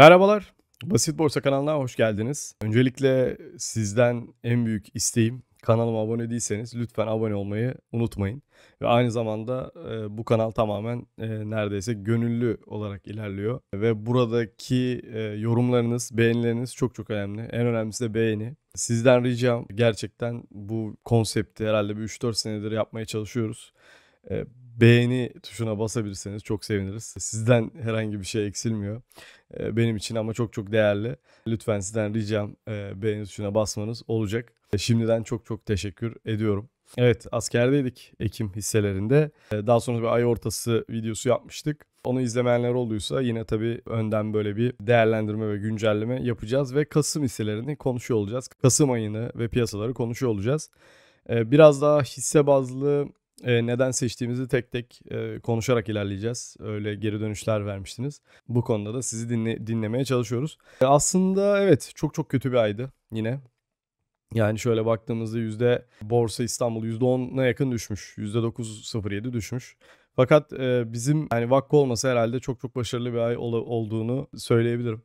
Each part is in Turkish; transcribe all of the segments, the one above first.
Merhabalar. Basit Borsa kanalına hoş geldiniz. Öncelikle sizden en büyük isteğim kanalıma abone değilseniz lütfen abone olmayı unutmayın. Ve aynı zamanda e, bu kanal tamamen e, neredeyse gönüllü olarak ilerliyor. Ve buradaki e, yorumlarınız, beğenileriniz çok çok önemli. En önemlisi de beğeni. Sizden ricam gerçekten bu konsepti herhalde bir 3-4 senedir yapmaya çalışıyoruz. E, beğeni tuşuna basabilirseniz çok seviniriz. Sizden herhangi bir şey eksilmiyor. Ee, benim için ama çok çok değerli. Lütfen sizden ricam e, beğeni tuşuna basmanız olacak. Ee, şimdiden çok çok teşekkür ediyorum. Evet askerdeydik Ekim hisselerinde. Ee, daha sonra bir ay ortası videosu yapmıştık. Onu izlemeyenler olduysa yine tabii önden böyle bir değerlendirme ve güncelleme yapacağız ve Kasım hisselerini konuşuyor olacağız. Kasım ayını ve piyasaları konuşuyor olacağız. Biraz daha hisse bazlı e, neden seçtiğimizi tek tek e, konuşarak ilerleyeceğiz. Öyle geri dönüşler vermiştiniz. Bu konuda da sizi dinle, dinlemeye çalışıyoruz. E, aslında evet çok çok kötü bir aydı yine. Yani şöyle baktığımızda yüzde borsa İstanbul yüzde %10'a yakın düşmüş. yüzde %9.07 düşmüş. Fakat e, bizim yani Vakko olması herhalde çok çok başarılı bir ay ol, olduğunu söyleyebilirim.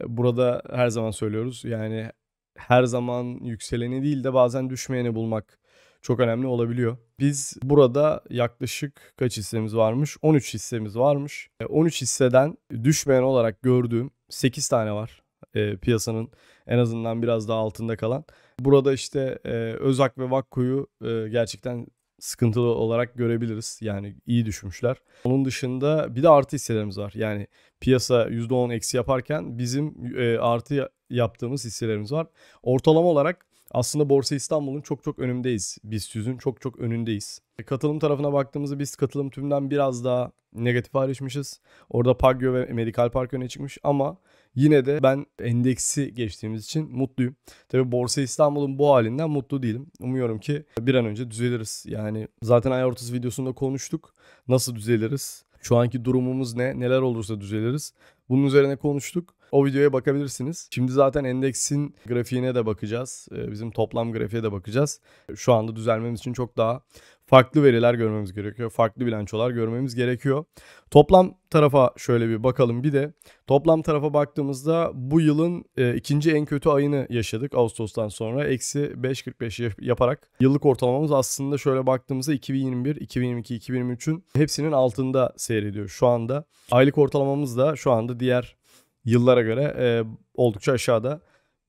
E, burada her zaman söylüyoruz yani her zaman yükseleni değil de bazen düşmeyeni bulmak çok önemli olabiliyor. Biz burada yaklaşık kaç hissemiz varmış? 13 hissemiz varmış. 13 e, hisseden düşmeyen olarak gördüğüm 8 tane var. E, piyasanın en azından biraz daha altında kalan. Burada işte e, Özak ve Vakko'yu e, gerçekten sıkıntılı olarak görebiliriz. Yani iyi düşmüşler. Onun dışında bir de artı hisselerimiz var. Yani piyasa %10 eksi yaparken bizim e, artı yaptığımız hisselerimiz var. Ortalama olarak aslında Borsa İstanbul'un çok çok önündeyiz. Biz yüzün çok çok önündeyiz. E, katılım tarafına baktığımızda biz katılım tümden biraz daha negatif ayrışmışız. Orada Pagyo ve Medical Park öne çıkmış ama yine de ben endeksi geçtiğimiz için mutluyum. Tabi Borsa İstanbul'un bu halinden mutlu değilim. Umuyorum ki bir an önce düzeliriz. Yani zaten ay ortası videosunda konuştuk. Nasıl düzeliriz? Şu anki durumumuz ne? Neler olursa düzeliriz. Bunun üzerine konuştuk. O videoya bakabilirsiniz. Şimdi zaten endeksin grafiğine de bakacağız. Ee, bizim toplam grafiğe de bakacağız. Şu anda düzelmemiz için çok daha farklı veriler görmemiz gerekiyor. Farklı bilançolar görmemiz gerekiyor. Toplam tarafa şöyle bir bakalım bir de. Toplam tarafa baktığımızda bu yılın e, ikinci en kötü ayını yaşadık Ağustos'tan sonra. Eksi 5.45 yaparak yıllık ortalamamız aslında şöyle baktığımızda 2021, 2022, 2023'ün hepsinin altında seyrediyor şu anda. Aylık ortalamamız da şu anda diğer yıllara göre e, oldukça aşağıda.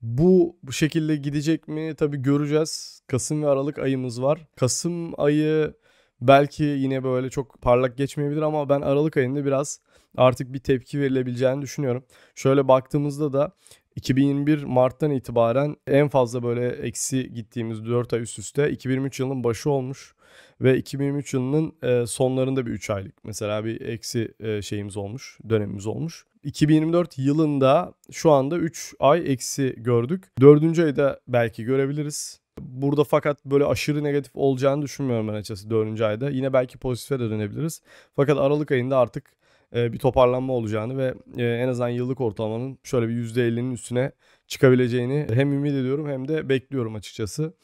Bu, bu şekilde gidecek mi? Tabii göreceğiz. Kasım ve Aralık ayımız var. Kasım ayı belki yine böyle çok parlak geçmeyebilir ama ben Aralık ayında biraz artık bir tepki verilebileceğini düşünüyorum. Şöyle baktığımızda da 2021 Mart'tan itibaren en fazla böyle eksi gittiğimiz 4 ay üst üste 2023 yılının başı olmuş ve 2023 yılının e, sonlarında bir 3 aylık mesela bir eksi e, şeyimiz olmuş, dönemimiz olmuş. 2024 yılında şu anda 3 ay eksi gördük. 4. ayda belki görebiliriz. Burada fakat böyle aşırı negatif olacağını düşünmüyorum ben açıkçası 4. ayda. Yine belki pozitife de dönebiliriz. Fakat Aralık ayında artık e, bir toparlanma olacağını ve e, en azından yıllık ortalamanın şöyle bir %50'nin üstüne çıkabileceğini hem ümit ediyorum hem de bekliyorum açıkçası.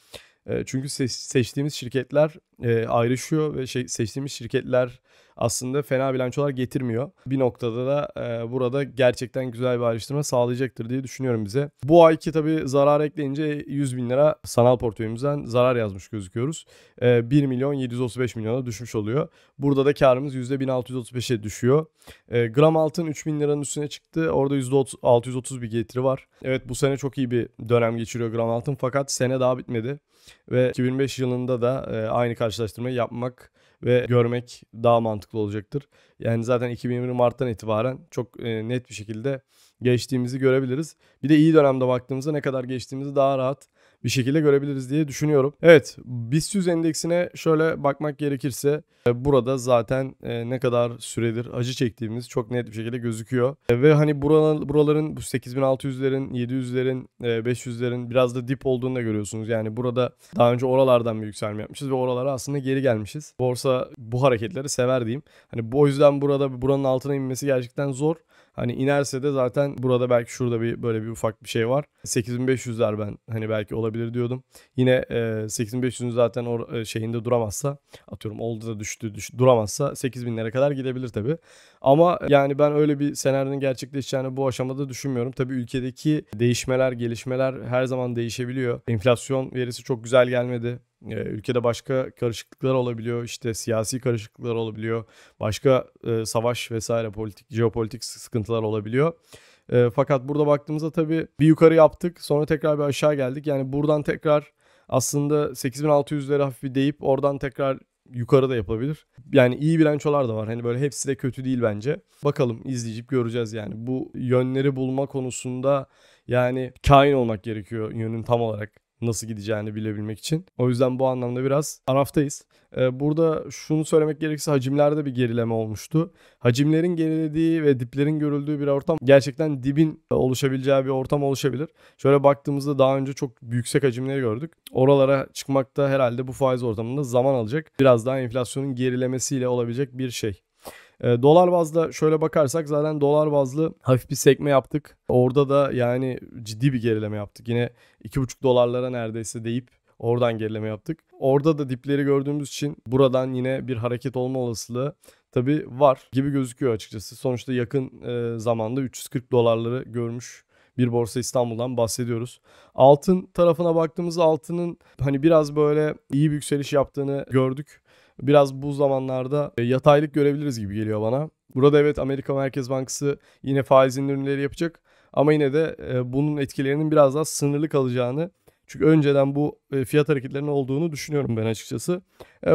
E, çünkü seçtiğimiz şirketler ayrışıyor ve şey, seçtiğimiz şirketler aslında fena bilançolar getirmiyor. Bir noktada da e, burada gerçekten güzel bir ayrıştırma sağlayacaktır diye düşünüyorum bize. Bu ayki tabi zarar ekleyince 100 bin lira sanal portföyümüzden zarar yazmış gözüküyoruz. E, 1 milyon 735 milyona düşmüş oluyor. Burada da karımız %1635'e düşüyor. E, gram altın 3 bin liranın üstüne çıktı. Orada %630 bir getiri var. Evet bu sene çok iyi bir dönem geçiriyor gram altın fakat sene daha bitmedi. Ve 2005 yılında da e, aynı karşılaştırmayı yapmak ve görmek daha mantıklı olacaktır. Yani zaten 2020 Mart'tan itibaren çok e, net bir şekilde geçtiğimizi görebiliriz. Bir de iyi dönemde baktığımızda ne kadar geçtiğimizi daha rahat bir şekilde görebiliriz diye düşünüyorum. Evet BIST 100 endeksine şöyle bakmak gerekirse e, burada zaten e, ne kadar süredir acı çektiğimiz çok net bir şekilde gözüküyor. E, ve hani buraların bu 8600'lerin, 700'lerin, 500'lerin biraz da dip olduğunu da görüyorsunuz. Yani burada daha önce oralardan bir yükselme yapmışız ve oralara aslında geri gelmişiz. Borsa bu hareketleri sever diyeyim. Hani bu yüzden burada buranın altına inmesi gerçekten zor. Hani inerse de zaten burada belki şurada bir böyle bir ufak bir şey var. 8500'ler ben hani belki olabilir diyordum. Yine e, 8500'ün zaten or e, şeyinde duramazsa atıyorum oldu da düştü düş duramazsa 8000'lere kadar gidebilir tabii. Ama e, yani ben öyle bir senaryonun gerçekleşeceğini bu aşamada düşünmüyorum. Tabii ülkedeki değişmeler, gelişmeler her zaman değişebiliyor. Enflasyon verisi çok güzel gelmedi. Ee, ülkede başka karışıklıklar olabiliyor. İşte siyasi karışıklıklar olabiliyor. Başka e, savaş vesaire politik, jeopolitik sıkıntılar olabiliyor. Ee, fakat burada baktığımızda tabii bir yukarı yaptık. Sonra tekrar bir aşağı geldik. Yani buradan tekrar aslında 8600'leri hafif bir deyip oradan tekrar yukarı da yapılabilir. Yani iyi bilançolar da var. Hani böyle hepsi de kötü değil bence. Bakalım izleyip göreceğiz yani. Bu yönleri bulma konusunda yani kain olmak gerekiyor yönün tam olarak nasıl gideceğini bilebilmek için. O yüzden bu anlamda biraz taraftayız. Ee, burada şunu söylemek gerekirse hacimlerde bir gerileme olmuştu. Hacimlerin gerilediği ve diplerin görüldüğü bir ortam gerçekten dibin oluşabileceği bir ortam oluşabilir. Şöyle baktığımızda daha önce çok yüksek hacimleri gördük. Oralara çıkmakta herhalde bu faiz ortamında zaman alacak. Biraz daha enflasyonun gerilemesiyle olabilecek bir şey. E, dolar bazlı şöyle bakarsak zaten dolar bazlı hafif bir sekme yaptık. Orada da yani ciddi bir gerileme yaptık. Yine 2,5 dolarlara neredeyse deyip oradan gerileme yaptık. Orada da dipleri gördüğümüz için buradan yine bir hareket olma olasılığı tabii var gibi gözüküyor açıkçası. Sonuçta yakın e, zamanda 340 dolarları görmüş bir borsa İstanbul'dan bahsediyoruz. Altın tarafına baktığımızda altının hani biraz böyle iyi bir yükseliş yaptığını gördük biraz bu zamanlarda e, yataylık görebiliriz gibi geliyor bana. Burada evet Amerika Merkez Bankası yine faiz indirimleri yapacak ama yine de e, bunun etkilerinin biraz daha sınırlı kalacağını çünkü önceden bu e, fiyat hareketlerinin olduğunu düşünüyorum ben açıkçası.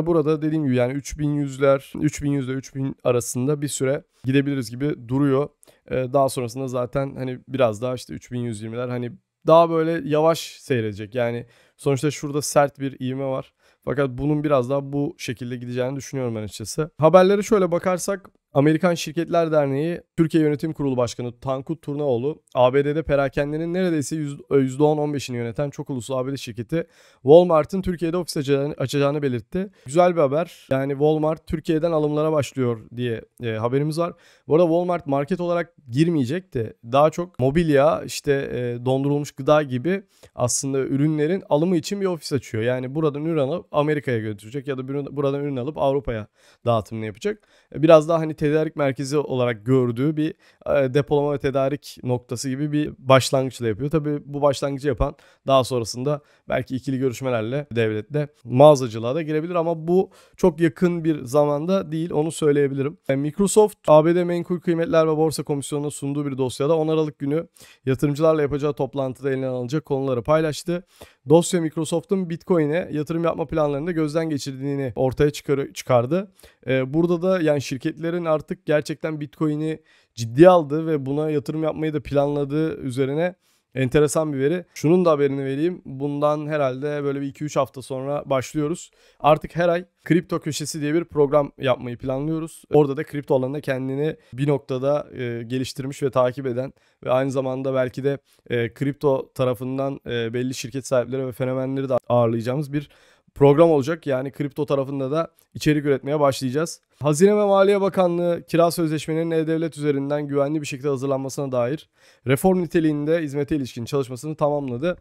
Burada dediğim gibi yani 3100'ler 3100 ile 3000 arasında bir süre gidebiliriz gibi duruyor. Daha sonrasında zaten hani biraz daha işte 3120'ler hani daha böyle yavaş seyredecek. Yani sonuçta şurada sert bir ivme var. Fakat bunun biraz daha bu şekilde gideceğini düşünüyorum ben açıkçası. Haberlere şöyle bakarsak Amerikan Şirketler Derneği Türkiye Yönetim Kurulu Başkanı Tankut Turnaoğlu, ABD'de perakendenin neredeyse %10-15'ini yöneten çok uluslu ABD şirketi Walmart'ın Türkiye'de ofis açacağını belirtti. Güzel bir haber. Yani Walmart Türkiye'den alımlara başlıyor diye e, haberimiz var. Bu arada Walmart market olarak girmeyecek de daha çok mobilya, işte e, dondurulmuş gıda gibi aslında ürünlerin alımı için bir ofis açıyor. Yani buradan ürün alıp Amerika'ya götürecek ya da buradan ürün alıp Avrupa'ya dağıtımını yapacak. E, biraz daha hani tedarik merkezi olarak gördüğü bir e, depolama ve tedarik noktası gibi bir başlangıçla yapıyor. Tabii bu başlangıcı yapan daha sonrasında belki ikili görüşmelerle devlette mağazacılığa da girebilir ama bu çok yakın bir zamanda değil onu söyleyebilirim. E, Microsoft ABD Menkul Kıymetler ve Borsa Komisyonu'na sunduğu bir dosyada 10 Aralık günü yatırımcılarla yapacağı toplantıda eline alınacak konuları paylaştı dosya Microsoft'un Bitcoin'e yatırım yapma planlarını da gözden geçirdiğini ortaya çıkar çıkardı. Ee, burada da yani şirketlerin artık gerçekten Bitcoin'i ciddi aldığı ve buna yatırım yapmayı da planladığı üzerine Enteresan bir veri. Şunun da haberini vereyim. Bundan herhalde böyle bir 2-3 hafta sonra başlıyoruz. Artık her ay kripto köşesi diye bir program yapmayı planlıyoruz. Orada da kripto alanında kendini bir noktada e, geliştirmiş ve takip eden ve aynı zamanda belki de e, kripto tarafından e, belli şirket sahipleri ve fenomenleri de ağırlayacağımız bir program olacak. Yani kripto tarafında da içerik üretmeye başlayacağız. Hazine ve Maliye Bakanlığı kira sözleşmelerinin e-devlet üzerinden güvenli bir şekilde hazırlanmasına dair reform niteliğinde hizmete ilişkin çalışmasını tamamladı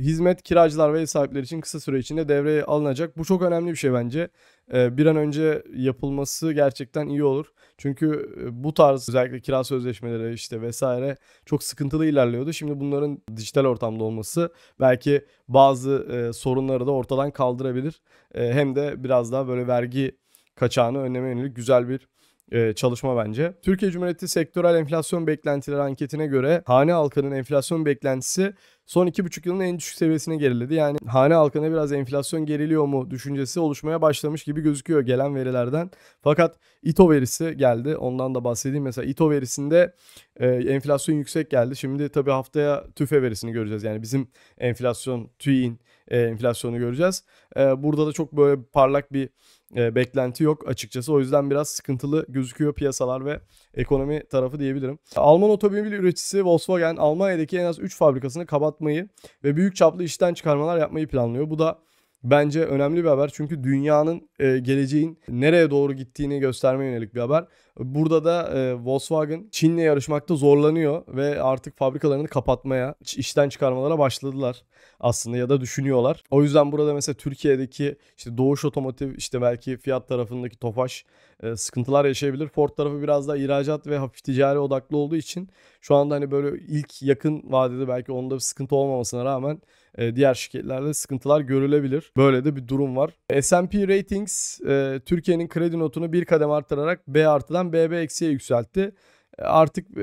hizmet kiracılar ve ev sahipleri için kısa süre içinde devreye alınacak. Bu çok önemli bir şey bence. Ee, bir an önce yapılması gerçekten iyi olur. Çünkü e, bu tarz özellikle kira sözleşmeleri işte vesaire çok sıkıntılı ilerliyordu. Şimdi bunların dijital ortamda olması belki bazı e, sorunları da ortadan kaldırabilir. E, hem de biraz daha böyle vergi kaçağını önleme yönelik güzel bir e, çalışma bence. Türkiye Cumhuriyeti Sektörel Enflasyon Beklentileri anketine göre hane halkının enflasyon beklentisi son 2,5 yılın en düşük seviyesine geriledi. Yani hane halkına biraz enflasyon geriliyor mu düşüncesi oluşmaya başlamış gibi gözüküyor gelen verilerden. Fakat İTO verisi geldi. Ondan da bahsedeyim. Mesela İTO verisinde e, enflasyon yüksek geldi. Şimdi tabii haftaya TÜFE verisini göreceğiz. Yani bizim enflasyon TÜİ'nin e, enflasyonu göreceğiz. E, burada da çok böyle parlak bir e, beklenti yok açıkçası. O yüzden biraz sıkıntılı gözüküyor piyasalar ve ekonomi tarafı diyebilirim. Alman otomobil üreticisi Volkswagen Almanya'daki en az 3 fabrikasını kapatmayı ve büyük çaplı işten çıkarmalar yapmayı planlıyor. Bu da bence önemli bir haber. Çünkü dünyanın e, geleceğin nereye doğru gittiğini göstermeye yönelik bir haber. Burada da e, Volkswagen Çin'le yarışmakta zorlanıyor ve artık fabrikalarını kapatmaya, işten çıkarmalara başladılar aslında ya da düşünüyorlar. O yüzden burada mesela Türkiye'deki işte Doğuş Otomotiv işte belki fiyat tarafındaki Tofaş e, sıkıntılar yaşayabilir. Ford tarafı biraz daha ihracat ve hafif ticari odaklı olduğu için şu anda hani böyle ilk yakın vadede belki onda bir sıkıntı olmamasına rağmen e, diğer şirketlerde sıkıntılar görülebilir. Böyle de bir durum var. S&P Ratings e, Türkiye'nin kredi notunu bir kadem arttırarak B artıdan BB eksiye yükseltti e, artık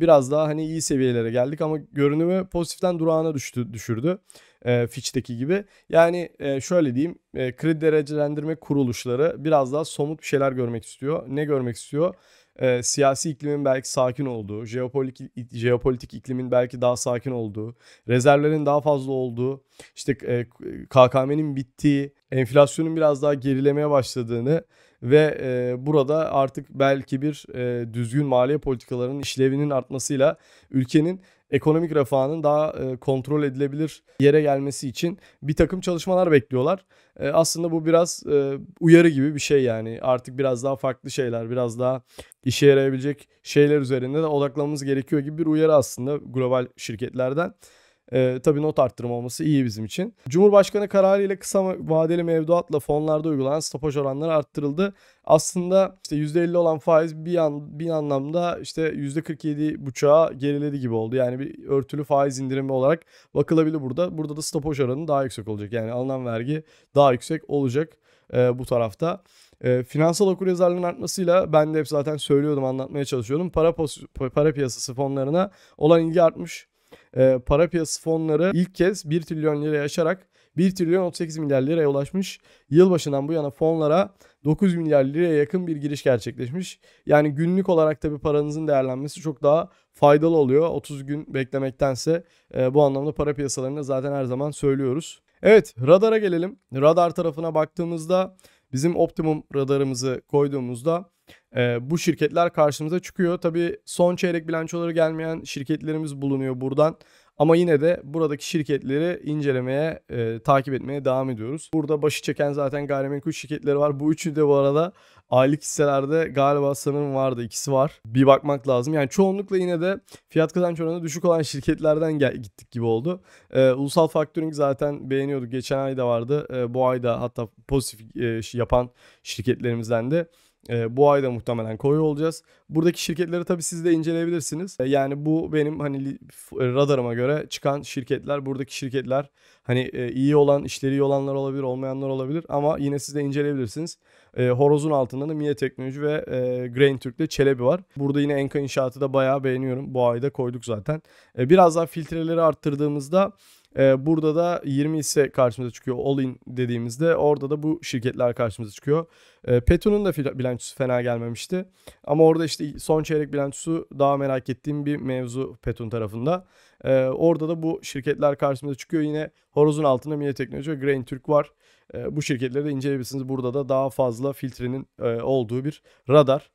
biraz daha hani iyi seviyelere geldik ama görünümü pozitiften durağına düştü düşürdü. E, Fitch'teki gibi. Yani şöyle diyeyim kredi derecelendirme kuruluşları biraz daha somut bir şeyler görmek istiyor. Ne görmek istiyor? e, siyasi iklimin belki sakin olduğu, jeopolitik, jeopolitik iklimin belki daha sakin olduğu, rezervlerin daha fazla olduğu, işte e, KKM'nin bittiği, enflasyonun biraz daha gerilemeye başladığını ve e, burada artık belki bir e, düzgün maliye politikalarının işlevinin artmasıyla ülkenin ekonomik refahının daha e, kontrol edilebilir yere gelmesi için bir takım çalışmalar bekliyorlar. E, aslında bu biraz e, uyarı gibi bir şey yani. Artık biraz daha farklı şeyler, biraz daha işe yarayabilecek şeyler üzerinde de odaklanmamız gerekiyor gibi bir uyarı aslında global şirketlerden. E, tabii not arttırma olması iyi bizim için. Cumhurbaşkanı kararıyla kısa vadeli mevduatla fonlarda uygulanan stopaj oranları arttırıldı. Aslında işte %50 olan faiz bir, an, bir anlamda işte %47,5'a geriledi gibi oldu. Yani bir örtülü faiz indirimi olarak bakılabilir burada. Burada da stopaj oranı daha yüksek olacak. Yani alınan vergi daha yüksek olacak e, bu tarafta. E, finansal okuryazarlığın artmasıyla ben de hep zaten söylüyordum, anlatmaya çalışıyordum. Para para piyasası fonlarına olan ilgi artmış. Ee, para piyasası fonları ilk kez 1 trilyon liraya aşarak 1 trilyon 38 milyar liraya ulaşmış. Yılbaşından bu yana fonlara 9 milyar liraya yakın bir giriş gerçekleşmiş. Yani günlük olarak tabi paranızın değerlenmesi çok daha faydalı oluyor. 30 gün beklemektense e, bu anlamda para piyasalarında zaten her zaman söylüyoruz. Evet radara gelelim. Radar tarafına baktığımızda bizim optimum radarımızı koyduğumuzda e, bu şirketler karşımıza çıkıyor. Tabii son çeyrek bilançoları gelmeyen şirketlerimiz bulunuyor buradan. Ama yine de buradaki şirketleri incelemeye, e, takip etmeye devam ediyoruz. Burada başı çeken zaten gayrimenkul şirketleri var. Bu üçü de bu arada aylık hisselerde galiba sanırım vardı. ikisi var. Bir bakmak lazım. Yani çoğunlukla yine de fiyat kazanç oranı düşük olan şirketlerden gel- gittik gibi oldu. E, ulusal faktörün zaten beğeniyorduk. Geçen ay da vardı. E, bu ay da hatta pozitif e, şey yapan şirketlerimizden de e, bu ayda muhtemelen koyu olacağız. Buradaki şirketleri tabii siz de inceleyebilirsiniz. E, yani bu benim hani radarıma göre çıkan şirketler. Buradaki şirketler hani e, iyi olan, işleri iyi olanlar olabilir, olmayanlar olabilir ama yine siz de inceleyebilirsiniz. E, horozun altında da Mie Teknoloji ve e, Grain Türk'te Çelebi var. Burada yine Enka İnşaatı da bayağı beğeniyorum. Bu ayda koyduk zaten. E, biraz daha filtreleri arttırdığımızda ee, burada da 20 ise karşımıza çıkıyor all in dediğimizde orada da bu şirketler karşımıza çıkıyor. Ee, Petun'un da bilançosu fena gelmemişti. Ama orada işte son çeyrek bilançosu daha merak ettiğim bir mevzu Petun tarafında. Ee, orada da bu şirketler karşımıza çıkıyor. Yine horozun altında Mine Teknoloji ve Grain Türk var. bu şirketleri de inceleyebilirsiniz. Burada da daha fazla filtrenin e, olduğu bir radar.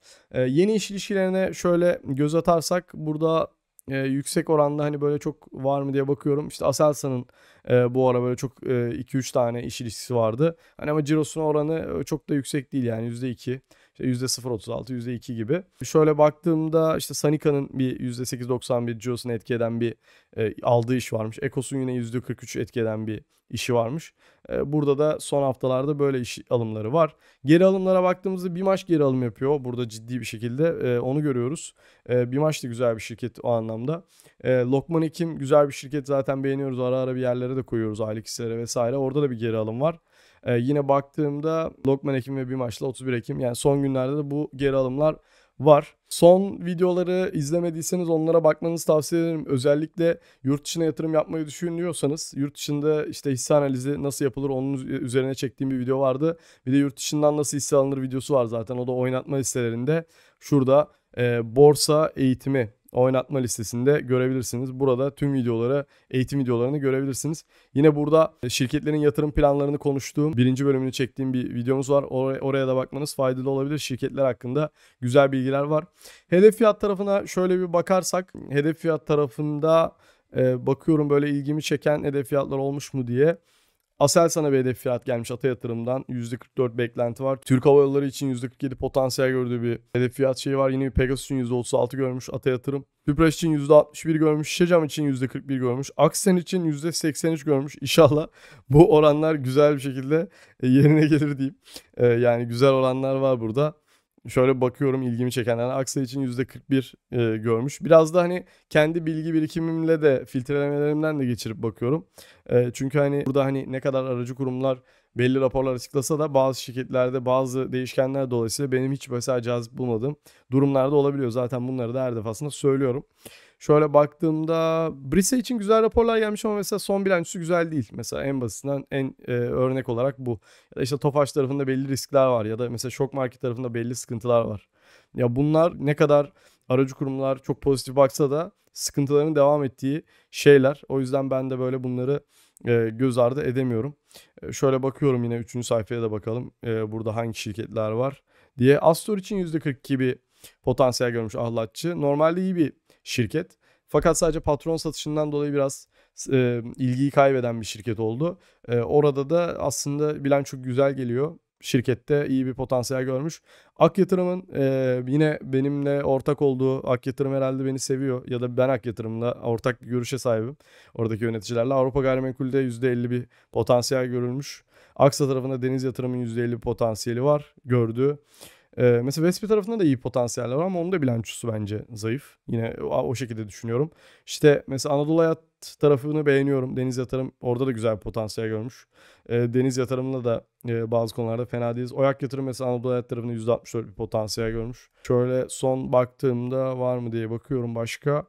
yeni iş ilişkilerine şöyle göz atarsak burada e, yüksek oranda hani böyle çok var mı diye bakıyorum. İşte Aselsan'ın e, bu ara böyle çok 2-3 e, tane iş ilişkisi vardı. Hani ama Ciro's'un oranı çok da yüksek değil yani %2 işte %0.36, %2 gibi. Şöyle baktığımda işte Sanika'nın bir %8.91 Geos'un etki eden bir e, aldığı iş varmış. Ecos'un yine %43 etki eden bir işi varmış. E, burada da son haftalarda böyle iş alımları var. Geri alımlara baktığımızda bir maç geri alım yapıyor. Burada ciddi bir şekilde e, onu görüyoruz. E, bir maç da güzel bir şirket o anlamda. E, Lokman Ekim güzel bir şirket zaten beğeniyoruz. Ara ara bir yerlere de koyuyoruz aylık hislere vesaire. Orada da bir geri alım var. E, yine baktığımda Lokman Ekim ve bir maçla 31 Ekim. Yani son günlerde de bu geri alımlar var. Son videoları izlemediyseniz onlara bakmanızı tavsiye ederim. Özellikle yurt dışına yatırım yapmayı düşünüyorsanız yurt dışında işte hisse analizi nasıl yapılır onun üzerine çektiğim bir video vardı. Bir de yurt dışından nasıl hisse alınır videosu var zaten. O da oynatma listelerinde. Şurada e, borsa eğitimi oynatma listesinde görebilirsiniz. Burada tüm videolara, eğitim videolarını görebilirsiniz. Yine burada e, şirketlerin yatırım planlarını konuştuğum, birinci bölümünü çektiğim bir videomuz var. Or- oraya da bakmanız faydalı olabilir. Şirketler hakkında güzel bilgiler var. Hedef fiyat tarafına şöyle bir bakarsak, hedef fiyat tarafında e, bakıyorum böyle ilgimi çeken hedef fiyatlar olmuş mu diye. Aselsan'a bir hedef fiyat gelmiş Ata Yatırım'dan. %44 beklenti var. Türk Hava Yolları için %47 potansiyel gördüğü bir hedef fiyat şeyi var. Yine bir Pegasus için %36 görmüş Ata Yatırım. Tüpraş için %61 görmüş. Şişecam için %41 görmüş. Aksen için %83 görmüş. İnşallah bu oranlar güzel bir şekilde e, yerine gelir diyeyim. E, yani güzel oranlar var burada şöyle bakıyorum ilgimi çeken yani Aksa için %41 e, görmüş. Biraz da hani kendi bilgi birikimimle de filtrelemelerimden de geçirip bakıyorum. E, çünkü hani burada hani ne kadar aracı kurumlar belli raporlar açıklasa da bazı şirketlerde bazı değişkenler dolayısıyla benim hiç mesela cazip bulmadığım durumlarda olabiliyor. Zaten bunları da her defasında söylüyorum. Şöyle baktığımda Brise için güzel raporlar gelmiş ama mesela son bilançosu güzel değil. Mesela en basitinden en e, örnek olarak bu. Ya da işte Tofaş tarafında belli riskler var ya da mesela Şok Market tarafında belli sıkıntılar var. Ya bunlar ne kadar aracı kurumlar çok pozitif baksa da sıkıntıların devam ettiği şeyler. O yüzden ben de böyle bunları ee, göz ardı edemiyorum. Ee, şöyle bakıyorum yine 3. sayfaya da bakalım. Ee, burada hangi şirketler var diye. Astor için %42 bir potansiyel görmüş ahlatçı. Normalde iyi bir şirket. Fakat sadece patron satışından dolayı biraz e, ilgiyi kaybeden bir şirket oldu. orada da aslında bilanço güzel geliyor şirkette iyi bir potansiyel görmüş. Ak Yatırım'ın e, yine benimle ortak olduğu Ak Yatırım herhalde beni seviyor ya da ben Ak Yatırım'la ortak bir görüşe sahibim. Oradaki yöneticilerle Avrupa Gayrimenkul'de %50 bir potansiyel görülmüş. Aksa tarafında Deniz Yatırım'ın %50 bir potansiyeli var gördü. Ee, mesela Vespi tarafında da iyi potansiyeller var ama onun da bilançosu bence zayıf. Yine o, o şekilde düşünüyorum. İşte mesela Anadolu Hayat tarafını beğeniyorum. Deniz Yatırım orada da güzel bir potansiyel görmüş. E, Deniz Yatırım'la da e, bazı konularda fena değiliz. Oyak Yatırım mesela Anadolu Hayat tarafında %64 bir potansiyel görmüş. Şöyle son baktığımda var mı diye bakıyorum başka.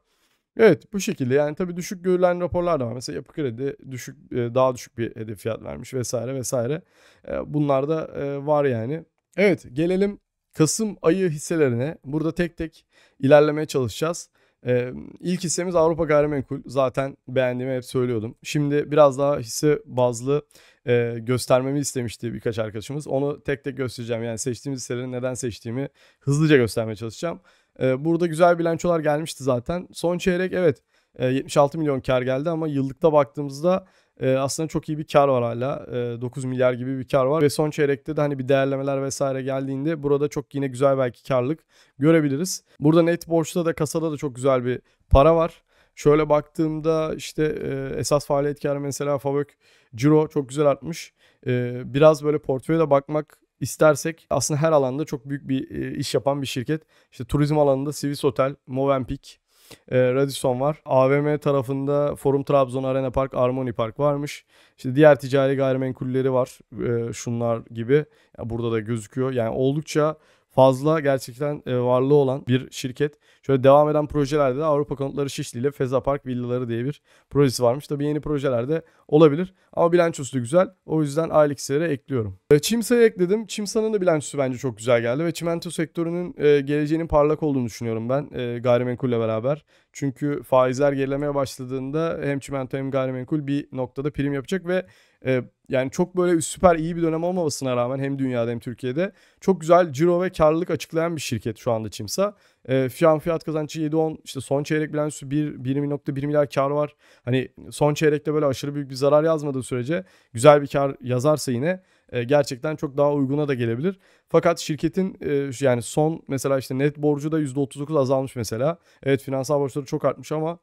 Evet bu şekilde yani tabii düşük görülen raporlar da var. Mesela Yapı Kredi düşük e, daha düşük bir hedef fiyat vermiş vesaire vesaire. E, bunlar da e, var yani. Evet gelelim Kasım ayı hisselerine burada tek tek ilerlemeye çalışacağız. Ee, ilk hissemiz Avrupa Gayrimenkul. Zaten beğendiğimi hep söylüyordum. Şimdi biraz daha hisse bazlı e, göstermemi istemişti birkaç arkadaşımız. Onu tek tek göstereceğim. Yani seçtiğimiz hisseleri neden seçtiğimi hızlıca göstermeye çalışacağım. Ee, burada güzel bilançolar gelmişti zaten. Son çeyrek evet 76 e, milyon kar geldi ama yıllıkta baktığımızda e, aslında çok iyi bir kar var hala. E, ee, 9 milyar gibi bir kar var ve son çeyrekte de hani bir değerlemeler vesaire geldiğinde burada çok yine güzel belki karlık görebiliriz. Burada net borçta da kasada da çok güzel bir para var. Şöyle baktığımda işte e, esas faaliyet karı mesela Favök Ciro çok güzel artmış. E, biraz böyle portföye de bakmak istersek aslında her alanda çok büyük bir e, iş yapan bir şirket. İşte turizm alanında Sivis Hotel, Movenpick, e, Radisson var. AVM tarafında Forum Trabzon Arena Park, Armoni Park varmış. İşte diğer ticari gayrimenkulleri var. E, şunlar gibi. Yani burada da gözüküyor. Yani oldukça fazla gerçekten e, varlığı olan bir şirket. Şöyle devam eden projelerde de Avrupa Konutları Şişli ile Feza Park Villaları diye bir projesi varmış. Tabii yeni projelerde olabilir ama bilançosu da güzel. O yüzden ALX'lere ekliyorum. E, ekledim. Çimsa'nın da bilançosu bence çok güzel geldi ve çimento sektörünün e, geleceğinin parlak olduğunu düşünüyorum ben e, gayrimenkulle beraber. Çünkü faizler gerilemeye başladığında hem çimento hem gayrimenkul bir noktada prim yapacak ve e, yani çok böyle süper iyi bir dönem olmamasına rağmen hem dünyada hem Türkiye'de çok güzel ciro ve karlılık açıklayan bir şirket şu anda Çimsa. E, fiyat fiyat kazancı 7-10 işte son çeyrek bilançosu 1, 1.1 milyar kar var. Hani son çeyrekte böyle aşırı büyük bir zarar yazmadığı sürece güzel bir kar yazarsa yine e, gerçekten çok daha uyguna da gelebilir. Fakat şirketin e, yani son mesela işte net borcu da %39 azalmış mesela. Evet finansal borçları çok artmış ama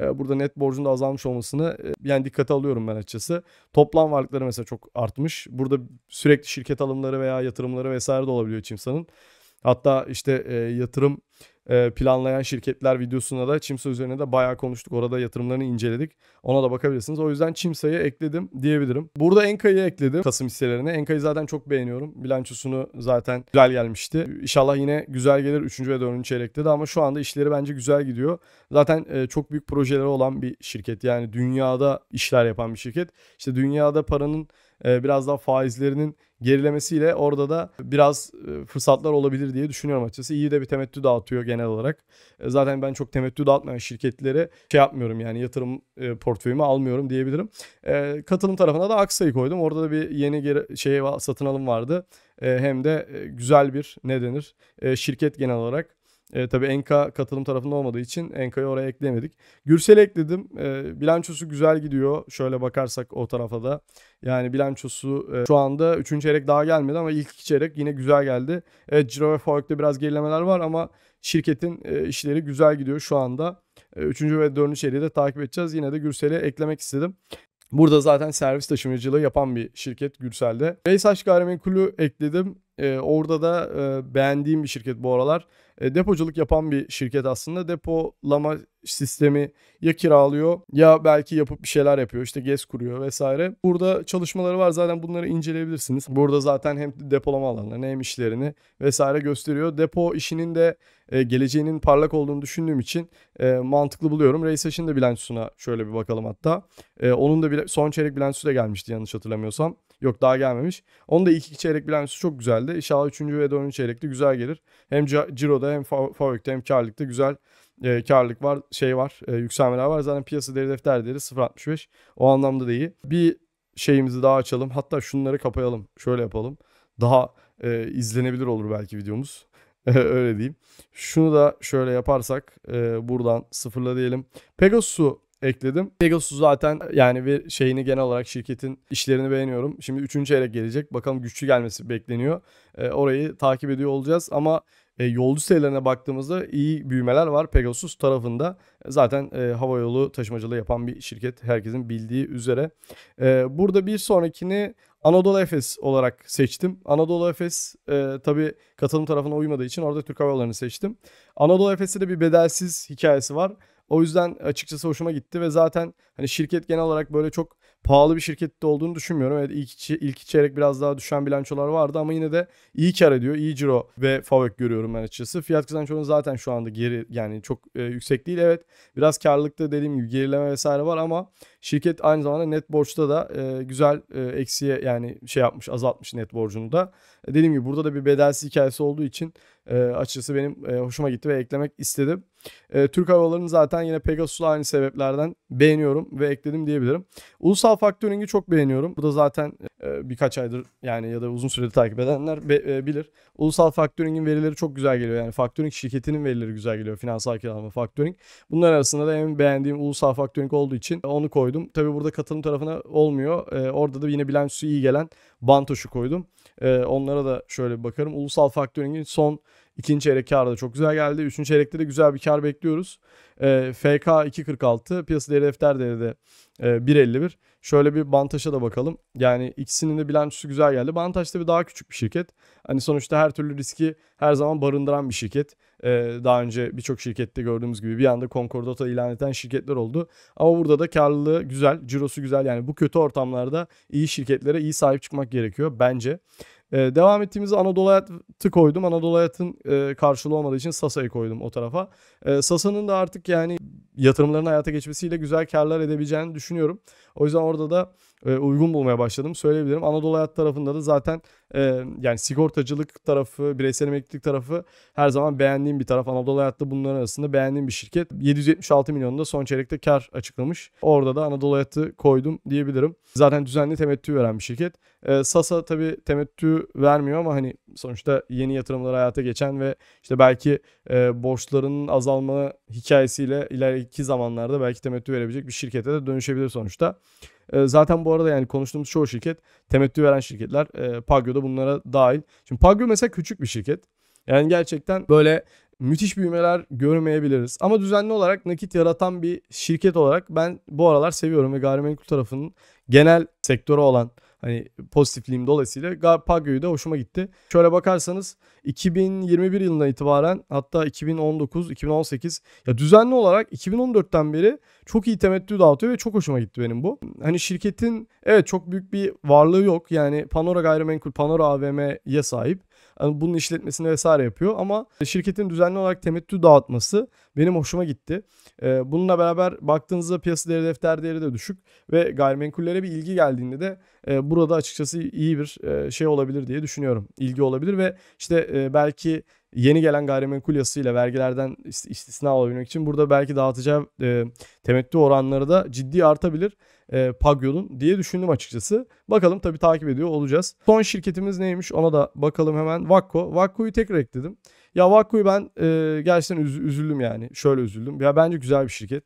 e, burada net borcun da azalmış olmasını yani dikkate alıyorum ben açıkçası. Toplam varlıkları mesela çok artmış. Burada sürekli şirket alımları veya yatırımları vesaire de olabiliyor Çimsa'nın. Hatta işte yatırım ee, planlayan şirketler videosunda da Çimsa üzerine de bayağı konuştuk. Orada yatırımlarını inceledik. Ona da bakabilirsiniz. O yüzden Çimsa'yı ekledim diyebilirim. Burada Enka'yı ekledim Kasım hisselerine. Enka'yı zaten çok beğeniyorum. Bilançosunu zaten güzel gelmişti. İnşallah yine güzel gelir 3. ve 4. çeyrekte de ama şu anda işleri bence güzel gidiyor. Zaten e, çok büyük projeleri olan bir şirket. Yani dünyada işler yapan bir şirket. İşte dünyada paranın ee, biraz daha faizlerinin gerilemesiyle orada da biraz e, fırsatlar olabilir diye düşünüyorum açıkçası. İyi de bir temettü dağıtıyor genel olarak. E, zaten ben çok temettü dağıtmayan şirketlere şey yapmıyorum yani yatırım e, portföyümü almıyorum diyebilirim. Katılım tarafına da Aksa'yı koydum. Orada da bir yeni şey satın alım vardı. Hem de güzel bir ne denir şirket genel olarak e, tabii Enka katılım tarafında olmadığı için Enka'yı oraya eklemedik. Gürsel ekledim. E, bilançosu güzel gidiyor. Şöyle bakarsak o tarafa da. Yani bilançosu e, şu anda 3. çeyrek daha gelmedi ama ilk 2 çeyrek yine güzel geldi. Evet Ciro ve Fauk'ta biraz gerilemeler var ama şirketin e, işleri güzel gidiyor şu anda. E, ve 4. çeyreği de takip edeceğiz. Yine de Gürsel'i eklemek istedim. Burada zaten servis taşımacılığı yapan bir şirket Gürsel'de. Beysaç Gayrimenkul'ü ekledim. E, orada da e, beğendiğim bir şirket bu aralar. E, depoculuk yapan bir şirket aslında. Depolama sistemi ya kiralıyor ya belki yapıp bir şeyler yapıyor. İşte GES kuruyor vesaire. Burada çalışmaları var zaten bunları inceleyebilirsiniz. Burada zaten hem depolama alanlarını hem işlerini vesaire gösteriyor. Depo işinin de e, geleceğinin parlak olduğunu düşündüğüm için e, mantıklı buluyorum. Reysaş'ın da bilançosuna şöyle bir bakalım hatta. E, onun da bile, son çeyrek bilançosu da gelmişti yanlış hatırlamıyorsam. Yok daha gelmemiş. Onun da ilk iki çeyrek bilançosu çok güzeldi. İnşallah üçüncü ve dördüncü çeyrekte güzel gelir. Hem Ciro'da hem Favök'te hem karlıkta güzel e, karlılık var, şey var, e, yükselmeler var. Zaten piyasa değeri defter değeri 0.65. O anlamda da iyi. Bir şeyimizi daha açalım. Hatta şunları kapayalım. Şöyle yapalım. Daha e, izlenebilir olur belki videomuz. Öyle diyeyim. Şunu da şöyle yaparsak e, buradan sıfırla diyelim. Pegasus'u ekledim. Pegasus zaten yani bir şeyini genel olarak şirketin işlerini beğeniyorum. Şimdi 3. çeyrek gelecek. Bakalım güçlü gelmesi bekleniyor. E, orayı takip ediyor olacağız ama e, yolcu sayılarına baktığımızda iyi büyümeler var Pegasus tarafında. Zaten e, hava yolu taşımacılığı yapan bir şirket herkesin bildiği üzere. E, burada bir sonrakini Anadolu Efes olarak seçtim. Anadolu Efes e, tabii katılım tarafına uymadığı için orada Türk Hava Yolları'nı seçtim. Anadolu Efes'te de bir bedelsiz hikayesi var. O yüzden açıkçası hoşuma gitti ve zaten hani şirket genel olarak böyle çok pahalı bir şirkette olduğunu düşünmüyorum. Evet ilk, iki, ilk çeyrek biraz daha düşen bilançolar vardı ama yine de iyi kar ediyor. İyi ciro ve FAVÖK görüyorum ben açıkçası. Fiyat kazanç oranı zaten şu anda geri yani çok e, yüksek değil. Evet biraz karlılıkta dediğim gibi gerileme vesaire var ama şirket aynı zamanda net borçta da e, güzel e, eksiye yani şey yapmış azaltmış net borcunu da. E, dediğim gibi burada da bir bedelsiz hikayesi olduğu için e, açıkçası benim e, hoşuma gitti ve eklemek istedim. E, Türk Hava zaten yine Pegasus'la aynı sebeplerden beğeniyorum ve ekledim diyebilirim. Ulusal Faktöringi çok beğeniyorum. Bu da zaten e, birkaç aydır yani ya da uzun süredir takip edenler be, e, bilir. Ulusal Faktöringin verileri çok güzel geliyor. Yani Faktöring şirketinin verileri güzel geliyor. Finansal kiralama Faktöring. Bunlar arasında da en beğendiğim Ulusal Faktöring olduğu için onu koydum. Tabi burada katılım tarafına olmuyor. E, orada da yine bilançosu iyi gelen Bantoş'u koydum. E, onlara da şöyle bakarım. Ulusal Faktöringin son İkinci çeyrek kar da çok güzel geldi. Üçüncü çeyrekte de güzel bir kar bekliyoruz. E, FK 2.46, piyasa değeri defter değeri de e, 1.51. Şöyle bir Bantaş'a da bakalım. Yani ikisinin de bilançosu güzel geldi. Bantaş tabii daha küçük bir şirket. Hani sonuçta her türlü riski her zaman barındıran bir şirket. E, daha önce birçok şirkette gördüğümüz gibi bir anda Concordato ilan eden şirketler oldu. Ama burada da karlılığı güzel, cirosu güzel. Yani bu kötü ortamlarda iyi şirketlere iyi sahip çıkmak gerekiyor bence. E, devam ettiğimiz Anadolu Hayat'ı koydum. Anadolu Hayat'ın e, karşılığı olmadığı için Sasa'yı koydum o tarafa. E, Sasa'nın da artık yani yatırımların hayata geçmesiyle güzel karlar edebileceğini düşünüyorum. O yüzden orada da e, uygun bulmaya başladım söyleyebilirim. Anadolu Hayat tarafında da zaten e, yani sigortacılık tarafı, bireysel emeklilik tarafı her zaman beğendiğim bir taraf. Anadolu Hayat'ta bunların arasında beğendiğim bir şirket. 776 milyonda son çeyrekte kar açıklamış. Orada da Anadolu Hayat'ı koydum diyebilirim. Zaten düzenli temettü veren bir şirket. E, Sasa tabii temettü vermiyor ama hani sonuçta yeni yatırımlar hayata geçen ve işte belki e, borçların azalma hikayesiyle ileriki zamanlarda belki temettü verebilecek bir şirkete de dönüşebilir sonuçta. Ee, zaten bu arada yani konuştuğumuz çoğu şirket temettü veren şirketler. E, ee, Pagyo da bunlara dahil. Şimdi Pagyo mesela küçük bir şirket. Yani gerçekten böyle müthiş büyümeler görmeyebiliriz. Ama düzenli olarak nakit yaratan bir şirket olarak ben bu aralar seviyorum ve gayrimenkul tarafının genel sektörü olan Hani pozitifliğim dolayısıyla Pagyo'yu da hoşuma gitti. Şöyle bakarsanız 2021 yılından itibaren hatta 2019, 2018 ya düzenli olarak 2014'ten beri çok iyi temettü dağıtıyor ve çok hoşuma gitti benim bu. Hani şirketin evet çok büyük bir varlığı yok. Yani Panora Gayrimenkul, Panora AVM'ye sahip. Hani bunun işletmesini vesaire yapıyor ama şirketin düzenli olarak temettü dağıtması benim hoşuma gitti. Ee, bununla beraber baktığınızda piyasa değeri defter değeri de düşük ve gayrimenkullere bir ilgi geldiğinde de e, burada açıkçası iyi bir e, şey olabilir diye düşünüyorum. İlgi olabilir ve işte e, belki yeni gelen gayrimenkul yasıyla vergilerden istisna olabilmek için burada belki dağıtacağı temettü oranları da ciddi artabilir e, Pagyol'un diye düşündüm açıkçası. Bakalım tabii takip ediyor olacağız. Son şirketimiz neymiş ona da bakalım hemen. Vakko. Vakko'yu tekrar ekledim. Ya Vakko'yu ben e, gerçekten üz- üzüldüm yani. Şöyle üzüldüm. Ya bence güzel bir şirket.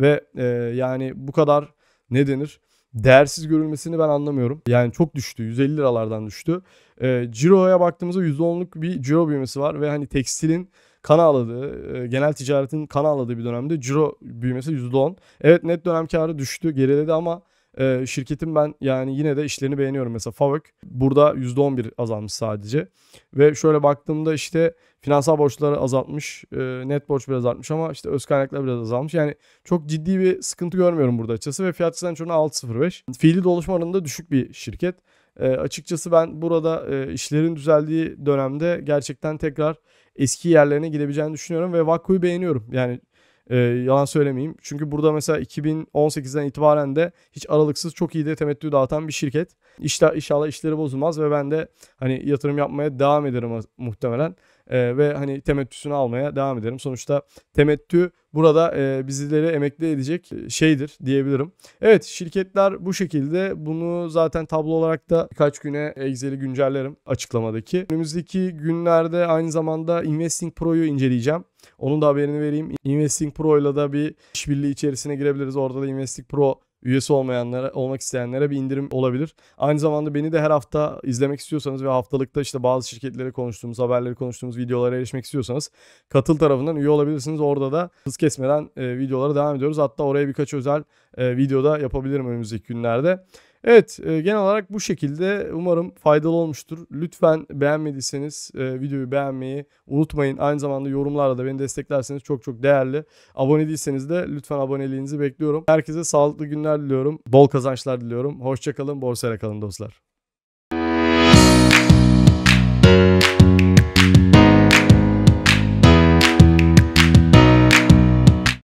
Ve e, yani bu kadar ne denir? değersiz görülmesini ben anlamıyorum. Yani çok düştü. 150 liralardan düştü. E, ciro'ya baktığımızda %10'luk bir ciro büyümesi var ve hani tekstilin kan ağladığı, ee, genel ticaretin kan ağladığı bir dönemde ciro büyümesi %10. Evet net dönem karı düştü, geriledi ama e, şirketin ben yani yine de işlerini beğeniyorum. Mesela Favök burada %11 azalmış sadece. Ve şöyle baktığımda işte finansal borçları azaltmış, e, net borç biraz artmış ama işte öz kaynaklar biraz azalmış. Yani çok ciddi bir sıkıntı görmüyorum burada açıkçası ve fiyat çizgilerinin 6.05. Fiili dolaşma oranında düşük bir şirket. E, açıkçası ben burada e, işlerin düzeldiği dönemde gerçekten tekrar eski yerlerine gidebileceğini düşünüyorum ve vakkuyu beğeniyorum. Yani e, yalan söylemeyeyim. Çünkü burada mesela 2018'den itibaren de hiç aralıksız çok iyi de temettü dağıtan bir şirket. İşte inşallah işleri bozulmaz ve ben de hani yatırım yapmaya devam ederim muhtemelen e, ve hani temettüsünü almaya devam ederim. Sonuçta temettü burada e, bizleri emekli edecek e, şeydir diyebilirim. Evet şirketler bu şekilde bunu zaten tablo olarak da birkaç güne Excel'i güncellerim açıklamadaki. Önümüzdeki günlerde aynı zamanda Investing Pro'yu inceleyeceğim. Onun da haberini vereyim. Investing Pro ile de bir işbirliği içerisine girebiliriz. Orada da Investing Pro üyesi olmayanlara, olmak isteyenlere bir indirim olabilir. Aynı zamanda beni de her hafta izlemek istiyorsanız ve haftalıkta işte bazı şirketlere konuştuğumuz, haberleri konuştuğumuz videolara erişmek istiyorsanız katıl tarafından üye olabilirsiniz. Orada da hız kesmeden e, videolara devam ediyoruz. Hatta oraya birkaç özel e, videoda yapabilirim önümüzdeki günlerde. Evet e, genel olarak bu şekilde umarım faydalı olmuştur. Lütfen beğenmediyseniz e, videoyu beğenmeyi unutmayın. Aynı zamanda yorumlarla da beni desteklerseniz çok çok değerli. Abone değilseniz de lütfen aboneliğinizi bekliyorum. Herkese sağlıklı günler diliyorum. Bol kazançlar diliyorum. Hoşçakalın. Borsayla kalın dostlar.